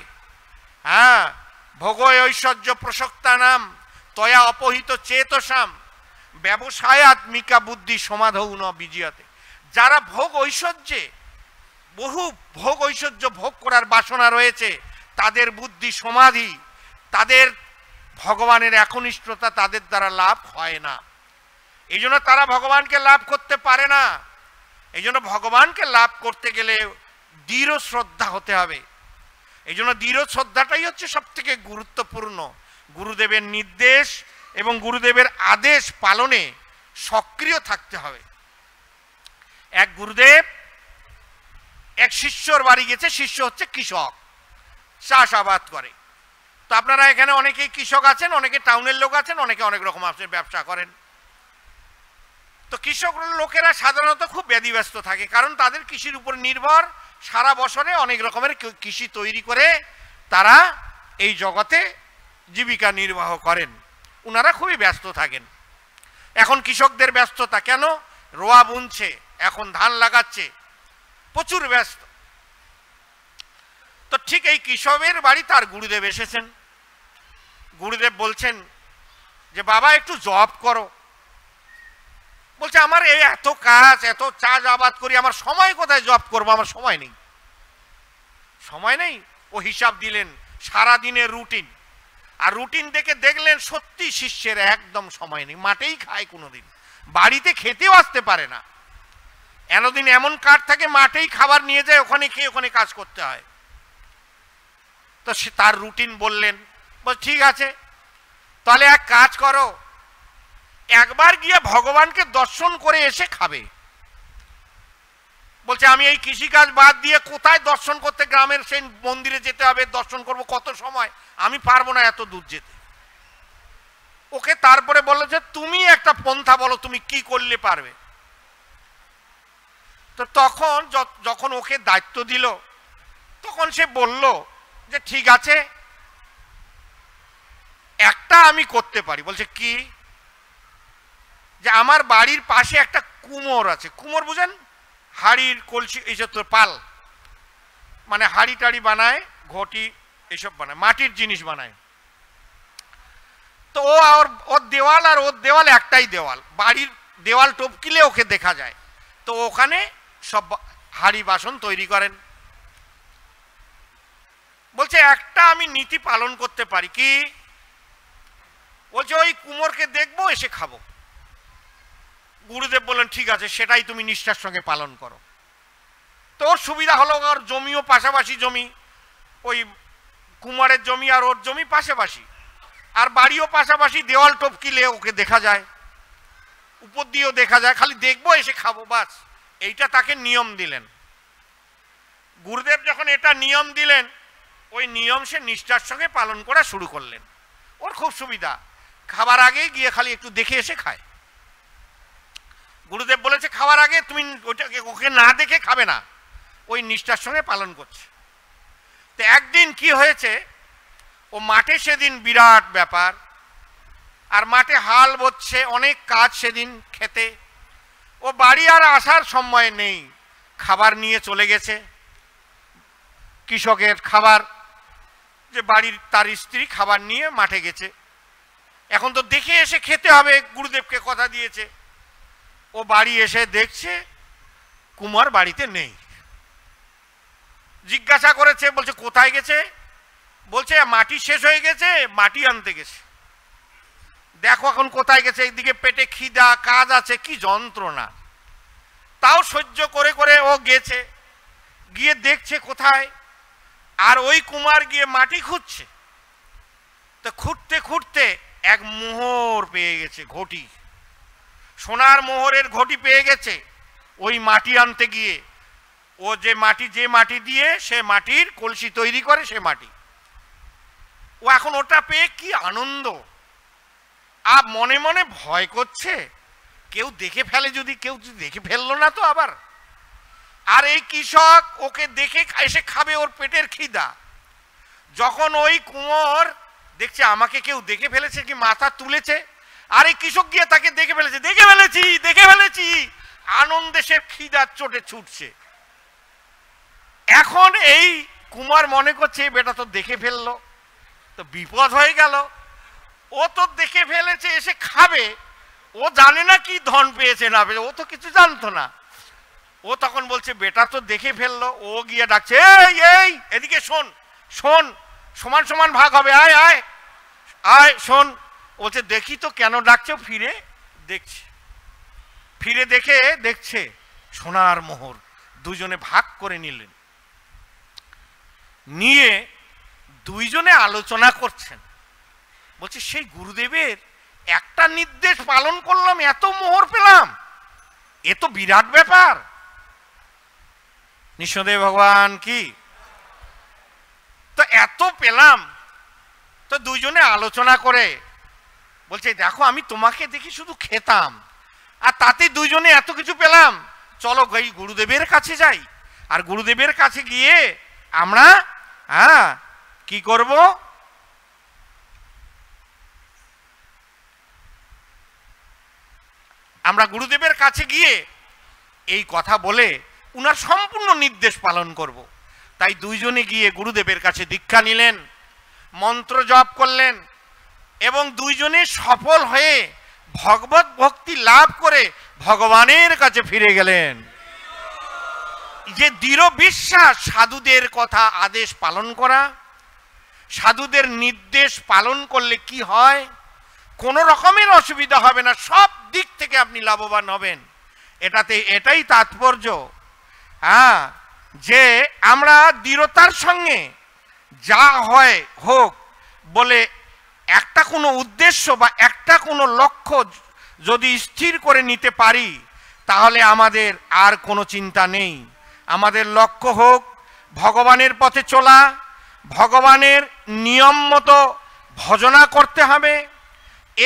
হ্যাঁ ভোগ ঐশ্বর্য প্রসক্তা নাম তয়া অপহিত চেতসাম ব্যবসায়াত্মিকা বুদ্ধি সমাধৌ ন বিজয়াতে যারা ভোগ ঐশ্বর্যে বহু ভোগ ঐশ্বর্য ভোগ করার বাসনা রয়েছে তাদের বুদ্ধি সমাধি তাদের ভগবানের একনিষ্ঠতা তাদের দ্বারা লাভ হয় না এই জন্য তারা ভগবানকে লাভ করতে পারে না এই জন্য ভগবানকে লাভ করতে গেলে দৃঢ় শ্রদ্ধা হতে হবে এই জন্য দৃঢ় শ্রদ্ধাটাই হচ্ছে সবথেকে গুরুত্বপূর্ণ গুরুদেবের নির্দেশ এবং গুরুদেবের আদেশ পালনে সক্রিয় থাকতে হবে এক গুরুদেব এক শিষ্যর বাড়ি গেছে শিষ্য হচ্ছে কৃষক চাষাবাদ করে তো আপনারা এখানে অনেকেই কৃষক আছেন অনেকে টাউনের লোক আছেন অনেকে অনেক রকম আছেন ব্যবসা করেন তো কৃষক লোকেরা সাধারণত খুব ব্যাধিব্যস্ত থাকে কারণ তাদের কৃষির উপর নির্ভর সারা বছরে অনেক রকমের কৃষি তৈরি করে তারা এই জগতে জীবিকা নির্বাহ করেন উনারা খুবই ব্যস্ত থাকেন এখন কৃষকদের ব্যস্ততা কেন রোয়া বুনছে এখন ধান লাগাচ্ছে প্রচুর ব্যস্ত তো ঠিক এই কৃষকের বাড়ি তার গুরুদেব এসেছেন গুরুদেব বলছেন যে বাবা একটু জব করো বলছে আমার এই এত কাজ এত চাষ আবাদ করি আমার সময় কোথায় জব করবো আমার সময় নেই সময় নেই ও হিসাব দিলেন সারা দিনের রুটিন আর রুটিন দেখে দেখলেন সত্যি শিষ্যের একদম সময় নেই মাঠেই খায় কোনোদিন বাড়িতে খেতেও আসতে পারে না এতদিন এমন কাঠ থাকে মাঠেই খাবার নিয়ে যায় ওখানে খেয়ে ওখানে কাজ করতে হয় তো সে তার রুটিন বললেন বল ঠিক আছে তাহলে এক কাজ করো একবার গিয়ে ভগবানকে দর্শন করে এসে খাবে বলছে আমি এই কৃষিকাজ বাদ দিয়ে কোথায় দর্শন করতে গ্রামের সেই মন্দিরে যেতে হবে দর্শন করব কত সময় আমি পারবো না এত দূর যেতে ওকে তারপরে বললো যে তুমি একটা পন্থা বলো তুমি কি করলে পারবে তো তখন যখন ওকে দায়িত্ব দিল তখন সে বলল যে ঠিক আছে একটা আমি করতে পারি বলছে কি যে আমার বাড়ির পাশে একটা কুমোর আছে কুমোর বুঝেন হাড়ির কলসি এইসব তো পাল মানে হাড়ি টাড়ি বানায় ঘটি এইসব বানায় মাটির জিনিস বানায় তো ও আর ওর দেওয়াল আর ওর দেওয়াল একটাই দেওয়াল বাড়ির দেওয়াল টপকিলে ওকে দেখা যায় তো ওখানে সব হাড়ি বাসন তৈরি করেন বলছে একটা আমি নীতি পালন করতে পারি কি বলছে ওই কুমোরকে দেখবো এসে খাবো গুরুদেব বললেন ঠিক আছে সেটাই তুমি নিষ্ঠার সঙ্গে পালন করো তো ওর সুবিধা হলো ওর জমিও পাশাপাশি জমি ওই কুমারের জমি আর ওর জমি পাশাপাশি আর বাড়িও পাশাপাশি দেওয়াল টপকিলে ওকে দেখা যায় উপর দিয়েও দেখা যায় খালি দেখবো এসে খাবো বাস এইটা তাকে নিয়ম দিলেন গুরুদেব যখন এটা নিয়ম দিলেন ওই নিয়ম সে নিষ্ঠার সঙ্গে পালন করা শুরু করলেন ওর খুব সুবিধা খাবার আগে গিয়ে খালি একটু দেখে এসে খায় গুরুদেব বলেছে খাওয়ার আগে তুমি ওটাকে ওকে না দেখে খাবে না ওই নিষ্ঠার সঙ্গে পালন করছে তো একদিন কি হয়েছে ও মাঠে সেদিন বিরাট ব্যাপার আর মাঠে হাল বচ্ছে অনেক কাজ সেদিন খেতে ও বাড়ি আর আসার সময় নেই খাবার নিয়ে চলে গেছে কৃষকের খাবার যে বাড়ির তার স্ত্রী খাবার নিয়ে মাঠে গেছে এখন তো দেখে এসে খেতে হবে গুরুদেবকে কথা দিয়েছে ও বাড়ি এসে দেখছে কুমার বাড়িতে নেই জিজ্ঞাসা করেছে বলছে কোথায় গেছে বলছে মাটি শেষ হয়ে গেছে মাটি আনতে গেছে দেখো এখন কোথায় গেছে এইদিকে পেটে খিদা কাজ আছে কি যন্ত্রণা তাও সহ্য করে করে ও গেছে গিয়ে দেখছে কোথায় আর ওই কুমার গিয়ে মাটি খুঁজছে তো খুঁড়তে খুঁটতে এক মোহর পেয়ে গেছে ঘটি সোনার মোহরের ঘটি পেয়ে গেছে ওই মাটি আনতে গিয়ে ও যে মাটি যে মাটি দিয়ে সে মাটির কলসি তৈরি করে সে মাটি ও এখন ওটা পেয়ে কি আনন্দ আর মনে মনে ভয় করছে কেউ দেখে ফেলে যদি কেউ যদি দেখে ফেললো না তো আবার আর এই কৃষক ওকে দেখে এসে খাবে ওর পেটের খিদা যখন ওই কুঁয়োর দেখছে আমাকে কেউ দেখে ফেলেছে কি মাথা তুলেছে আরে কৃষক গিয়ে তাকে দেখে ফেলেছে দেখে ফেলেছি দেখে ফেলেছি আনন্দে সে খিদার চোটে ছুটছে এখন এই কুমার মনে করছে বেটা তো দেখে ফেললো তো বিপদ হয়ে গেল ও তো দেখে ফেলেছে এসে খাবে ও জানে না কি ধন পেয়েছে না পেয়েছে ও তো কিছু জানতো না ও তখন বলছে বেটা তো দেখে ফেললো ও গিয়ে ডাকছে এই এই এদিকে শোন শোন সমান সমান ভাগ হবে আয় আয় আয় শোন বলছে দেখি তো কেন ডাকছে ফিরে দেখছে ফিরে দেখে দেখছে সোনার মোহর দুজনে ভাগ করে নিলেন নিয়ে দুইজনে আলোচনা করছেন বলছে সেই গুরুদেবের একটা নির্দেশ পালন করলাম এত মোহর পেলাম এ তো বিরাট ব্যাপার নিঃসন্দেহ ভগবান কি তো এত পেলাম তো দুইজনে আলোচনা করে বলছে দেখো আমি তোমাকে দেখি শুধু খেতাম আর তাতে দুইজনে এত কিছু পেলাম চলো ভাই গুরুদেবের কাছে যাই আর গুরুদেবের কাছে গিয়ে আমরা হ্যাঁ কি করব আমরা গুরুদেবের কাছে গিয়ে এই কথা বলে উনার সম্পূর্ণ নির্দেশ পালন করব। তাই দুইজনে গিয়ে গুরুদেবের কাছে দীক্ষা নিলেন মন্ত্র জপ করলেন এবং দুইজনে সফল হয়ে ভগবত ভক্তি লাভ করে ভগবানের কাছে ফিরে গেলেন যে দৃঢ় বিশ্বাস সাধুদের কথা আদেশ পালন করা সাধুদের নির্দেশ পালন করলে কি হয় কোনো রকমের অসুবিধা হবে না সব দিক থেকে আপনি লাভবান হবেন এটাতে এটাই তাৎপর্য হ্যাঁ যে আমরা দৃঢ়তার সঙ্গে যা হয় হোক বলে একটা কোনো উদ্দেশ্য বা একটা কোনো লক্ষ্য যদি স্থির করে নিতে পারি তাহলে আমাদের আর কোনো চিন্তা নেই আমাদের লক্ষ্য হোক ভগবানের পথে চলা ভগবানের নিয়ম মতো ভজনা করতে হবে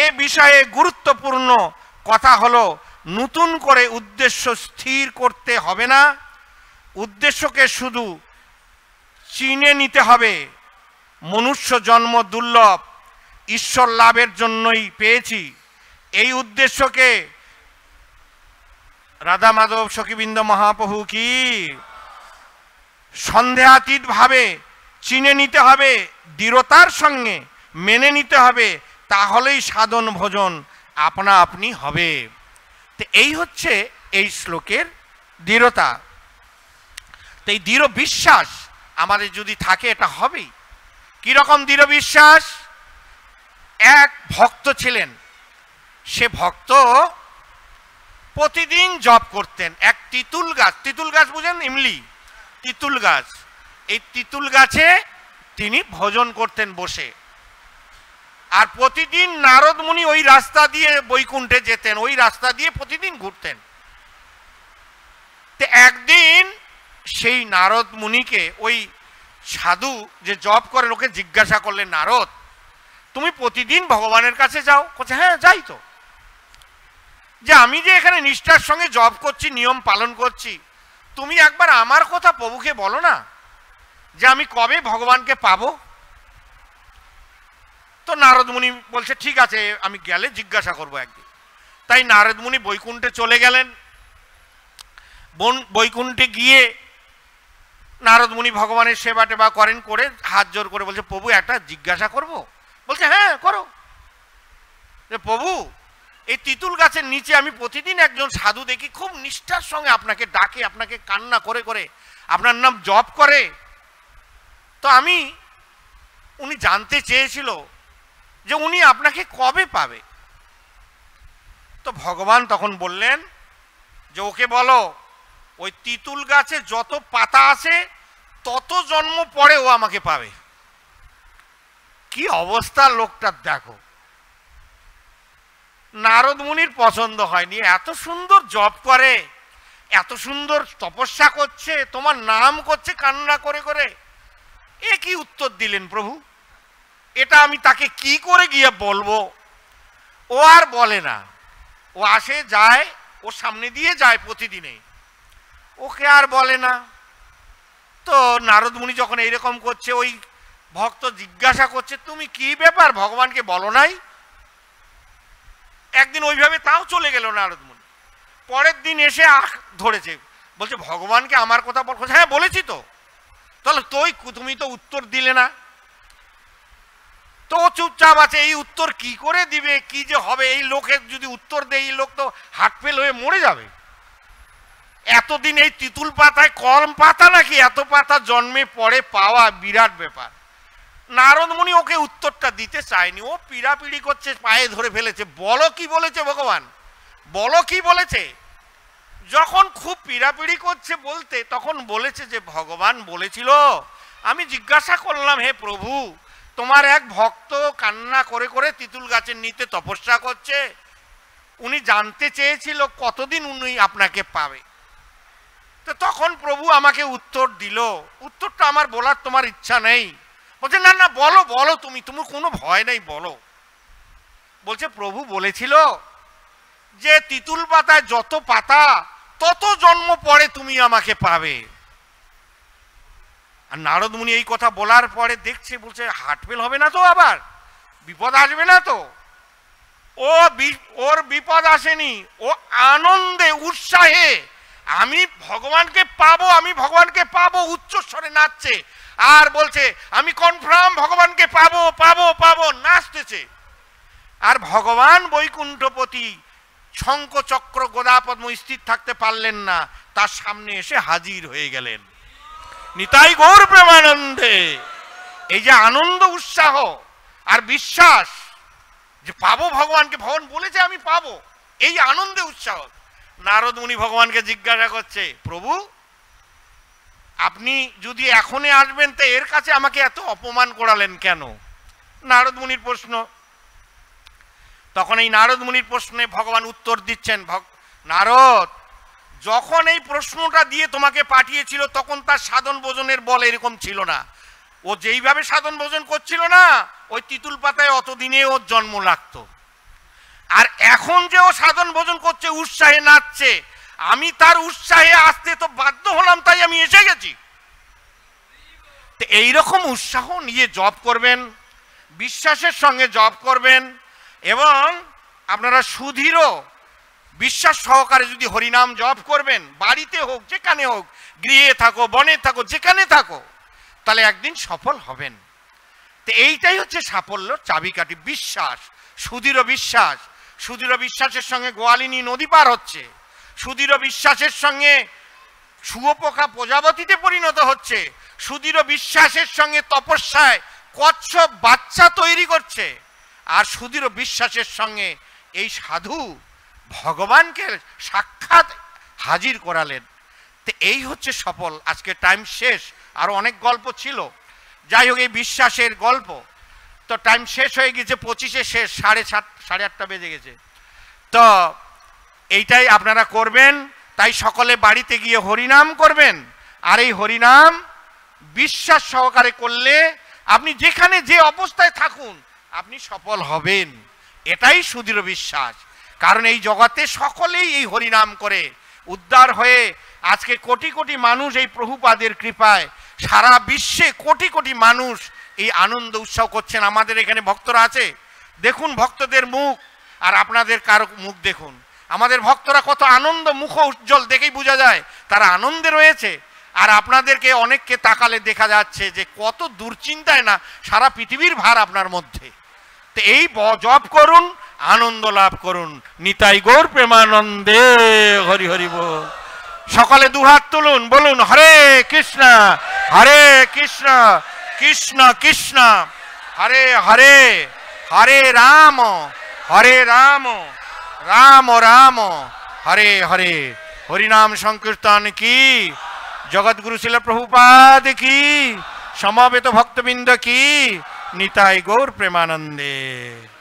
এ বিষয়ে গুরুত্বপূর্ণ কথা হলো নতুন করে উদ্দেশ্য স্থির করতে হবে না উদ্দেশ্যকে শুধু চিনে নিতে হবে মনুষ্য জন্ম দুর্লভ ঈশ্বর লাভের জন্যই পেয়েছি এই উদ্দেশ্যকে রাধা মাধব সখীবৃন্দ মহাপ্রভু কি সন্দেহাতীতভাবে চিনে নিতে হবে দৃঢ়তার সঙ্গে মেনে নিতে হবে তাহলেই সাধন ভোজন আপনা আপনি হবে তো এই হচ্ছে এই শ্লোকের দৃঢ়তা তো এই দৃঢ় বিশ্বাস আমাদের যদি থাকে এটা হবেই কীরকম দৃঢ় বিশ্বাস এক ভক্ত ছিলেন সে ভক্ত প্রতিদিন জপ করতেন এক তিতুল গাছ তিতুল গাছ বুঝেন ইমলি তিতুল গাছ এই তিতুল গাছে তিনি ভোজন করতেন বসে আর প্রতিদিন নারদ মুনি ওই রাস্তা দিয়ে বৈকুণ্ঠে যেতেন ওই রাস্তা দিয়ে প্রতিদিন ঘুরতেন তো একদিন সেই নারদ মুনিকে ওই সাধু যে জব করেন ওকে জিজ্ঞাসা করলেন নারদ তুমি প্রতিদিন ভগবানের কাছে যাও কোথায় হ্যাঁ যাই তো যে আমি যে এখানে নিষ্ঠার সঙ্গে জব করছি নিয়ম পালন করছি তুমি একবার আমার কথা প্রভুকে বলো না যে আমি কবে ভগবানকে পাব তো নারদমুনি বলছে ঠিক আছে আমি গেলে জিজ্ঞাসা করব একদিন তাই নারদমুনি বৈকুণ্ঠে চলে গেলেন বন বৈকুণ্ঠে গিয়ে নারদমুনি ভগবানের সেবা টেবা করেন করে হাত জোর করে বলছে প্রভু একটা জিজ্ঞাসা করবো বলছে হ্যাঁ করো যে প্রভু এই তিতুল গাছের নিচে আমি প্রতিদিন একজন সাধু দেখি খুব নিষ্ঠার সঙ্গে আপনাকে ডাকে আপনাকে কান্না করে করে আপনার নাম জপ করে তো আমি উনি জানতে চেয়েছিল যে উনি আপনাকে কবে পাবে তো ভগবান তখন বললেন যে ওকে বলো ওই তিতুল গাছে যত পাতা আছে তত জন্ম পরে ও আমাকে পাবে কি অবস্থা লোকটার দেখো নারদ মুনির পছন্দ হয়নি এত সুন্দর জব করে এত সুন্দর তপস্যা করছে তোমার নাম করছে কান্না করে করে এ কি উত্তর দিলেন প্রভু এটা আমি তাকে কি করে গিয়ে বলবো ও আর বলে না ও আসে যায় ও সামনে দিয়ে যায় প্রতিদিনে ওকে আর বলে না তো নারদ মুনি যখন এইরকম করছে ওই ভক্ত জিজ্ঞাসা করছে তুমি কি ব্যাপার ভগবানকে বলো নাই একদিন ওইভাবে তাও চলে গেল নারদমুনি পরের দিন এসে আখ ধরেছে বলছে ভগবানকে আমার কথা বল হ্যাঁ বলেছি তো তাহলে তোই তুমি তো উত্তর দিলে না তো চুপচাপ আছে এই উত্তর কি করে দিবে কি যে হবে এই লোকের যদি উত্তর দেয় এই লোক তো হাট ফেল হয়ে মরে যাবে এতদিন এই তিতুল পাতায় কলম পাতা নাকি এত পাতা জন্মে পরে পাওয়া বিরাট ব্যাপার নারদমণি ওকে উত্তরটা দিতে চায়নি ও পিড়াপিড়ি করছে পায়ে ধরে ফেলেছে বলো কি বলেছে ভগবান বলো কি বলেছে যখন খুব পিড়াপিড়ি করছে বলতে তখন বলেছে যে ভগবান বলেছিল আমি জিজ্ঞাসা করলাম হে প্রভু তোমার এক ভক্ত কান্না করে করে তিতুল গাছের নিতে তপস্যা করছে উনি জানতে চেয়েছিল কতদিন উনি আপনাকে পাবে তো তখন প্রভু আমাকে উত্তর দিল উত্তরটা আমার বলার তোমার ইচ্ছা নেই বলছে না না বলো বলো তুমি তুমি কোনো ভয় নাই বলো বলছে প্রভু বলেছিল যে তিতুল পাতায় যত পাতা তত জন্ম পরে তুমি আমাকে পাবে আর নারদ মুনি এই কথা বলার পরে দেখছে বলছে হাটবেল হবে না তো আবার বিপদ আসবে না তো ও ওর বিপদ আসেনি ও আনন্দে উৎসাহে আমি ভগবানকে পাবো আমি ভগবানকে পাবো উচ্চস্বরে নাচছে আর বলছে আমি কনফার্ম ভগবানকে পাবো পাবো পাবো নাচতেছে আর ভগবান বৈকুণ্ঠপতি শঙ্কচক্র গোদাপদ্ম স্থির থাকতে পারলেন না তার সামনে এসে হাজির হয়ে গেলেন নিতাই গৌর প্রেমানন্দে এই যে আনন্দ উৎসাহ আর বিশ্বাস যে পাবো ভগবানকে ভগবান বলেছে আমি পাবো এই আনন্দে উৎসাহ নারদ মুনি ভগবানকে জিজ্ঞাসা করছে প্রভু আপনি যদি এখনই আসবেন তো এর কাছে আমাকে এত অপমান করালেন কেন নারদ মুনির প্রশ্ন তখন এই নারদ মুনির প্রশ্নে ভগবান উত্তর দিচ্ছেন নারদ যখন এই প্রশ্নটা দিয়ে তোমাকে পাঠিয়েছিল তখন তার সাধন ভোজনের বল এরকম ছিল না ও যেইভাবে সাধন ভোজন করছিল না ওই তিতুল পাতায় অতদিনে ওর জন্ম লাগতো আর এখন যে ও সাধন ভোজন করছে উৎসাহে নাচছে আমি তার উৎসাহে আসতে তো বাধ্য হলাম তাই আমি এসে গেছি এই রকম উৎসাহ নিয়ে জব করবেন বিশ্বাসের সঙ্গে জব করবেন এবং আপনারা সুধীর বিশ্বাস সহকারে যদি হরিনাম জব করবেন বাড়িতে হোক যেখানে হোক গৃহে থাকো বনে থাকো যেখানে থাকো তাহলে একদিন সফল হবেন তো এইটাই হচ্ছে সাফল্য চাবিকাঠি বিশ্বাস সুদৃঢ় বিশ্বাস সুদৃঢ় বিশ্বাসের সঙ্গে গোয়ালিনী নদী পার হচ্ছে সুদৃঢ় বিশ্বাসের সঙ্গে শুয়োপোকা প্রজাপতিতে পরিণত হচ্ছে সুদৃঢ় বিশ্বাসের সঙ্গে তপস্যায় কচ্ছপ বাচ্চা তৈরি করছে আর সুদৃঢ় বিশ্বাসের সঙ্গে এই সাধু ভগবানকে সাক্ষাৎ হাজির করালেন তো এই হচ্ছে সফল আজকে টাইম শেষ আর অনেক গল্প ছিল যাই হোক এই বিশ্বাসের গল্প তো টাইম শেষ হয়ে গেছে পঁচিশে শেষ সাড়ে সাত সাড়ে আটটা বেজে গেছে তো এইটাই আপনারা করবেন তাই সকলে বাড়িতে গিয়ে হরিনাম করবেন আর এই হরিনাম বিশ্বাস সহকারে করলে আপনি যেখানে যে অবস্থায় থাকুন আপনি সফল হবেন এটাই সুদৃঢ় বিশ্বাস কারণ এই জগতে সকলেই এই হরিনাম করে উদ্ধার হয়ে আজকে কোটি কোটি মানুষ এই প্রভুপাদের কৃপায় সারা বিশ্বে কোটি কোটি মানুষ এই আনন্দ উৎসব করছেন আমাদের এখানে ভক্তরা আছে দেখুন ভক্তদের মুখ আর আপনাদের কারো মুখ দেখুন আমাদের ভক্তরা কত আনন্দ মুখ উজ্জ্বল দেখেই বোঝা যায় তারা আনন্দে রয়েছে আর আপনাদেরকে অনেককে তাকালে দেখা যাচ্ছে যে কত দুশ্চিন্তায় না সারা পৃথিবীর ভার আপনার মধ্যে তো এই জপ করুন আনন্দ লাভ করুন নিতাই গৌর প্রেমানন্দে হরি হরি বল সকালে দুহাত তুলুন বলুন হরে কৃষ্ণ হরে কৃষ্ণ কৃষ্ণ কৃষ্ণ হরে হরে হরে রাম হরে রাম রাম রাম হরে হরে হরিনাম সংকীর্তন কি জগৎগুরু শিল প্রভুপাদ কি সমবেত ভক্তবৃন্দ কি নিতাই গৌর প্রেমানন্দে